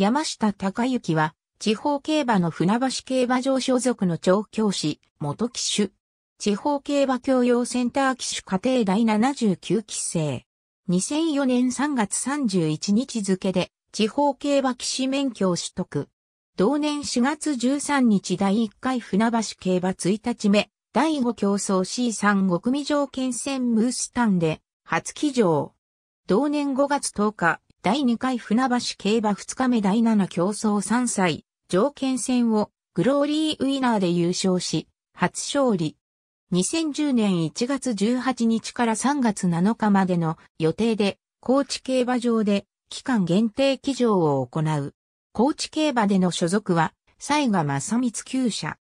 山下隆之は、地方競馬の船橋競馬場所属の調教師、元騎手。地方競馬教養センター騎手家庭第79期生。2004年3月31日付で、地方競馬騎士免許を取得。同年4月13日第1回船橋競馬1日目、第5競争 C35 組条件戦ムースタンで、初騎乗。同年5月10日、第2回船橋競馬2日目第7競争3歳、条件戦をグローリーウィナーで優勝し、初勝利。2010年1月18日から3月7日までの予定で、高知競馬場で期間限定騎乗を行う。高知競馬での所属は、西賀正光厩舎。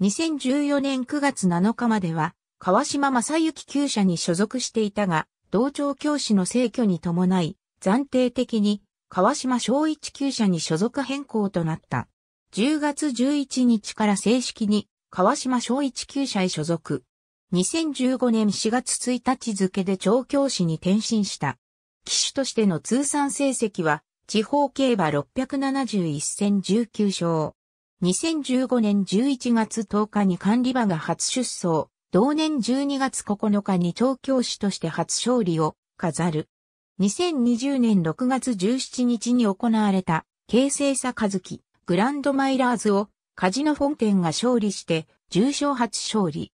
2014年9月7日までは、川島正幸厩舎に所属していたが、同調教師の逝去に伴い、暫定的に川島小一級社に所属変更となった。10月11日から正式に川島小一級社へ所属。2015年4月1日付で調教師に転身した。騎手としての通算成績は、地方競馬671戦19勝。2015年11月10日に管理馬が初出走、同年12月9日に調教師として初勝利を飾る。2020年6月17日に行われた、京成月、グランドマイラーズをカジノ本店が勝利して、重賞初勝利。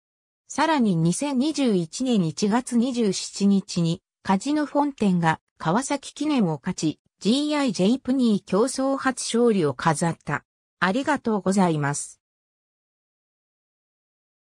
さらに2021年1月27日に、カジノ本店が川崎記念を勝ち、GIJ プニー競争初勝利を飾った。ありがとうございます。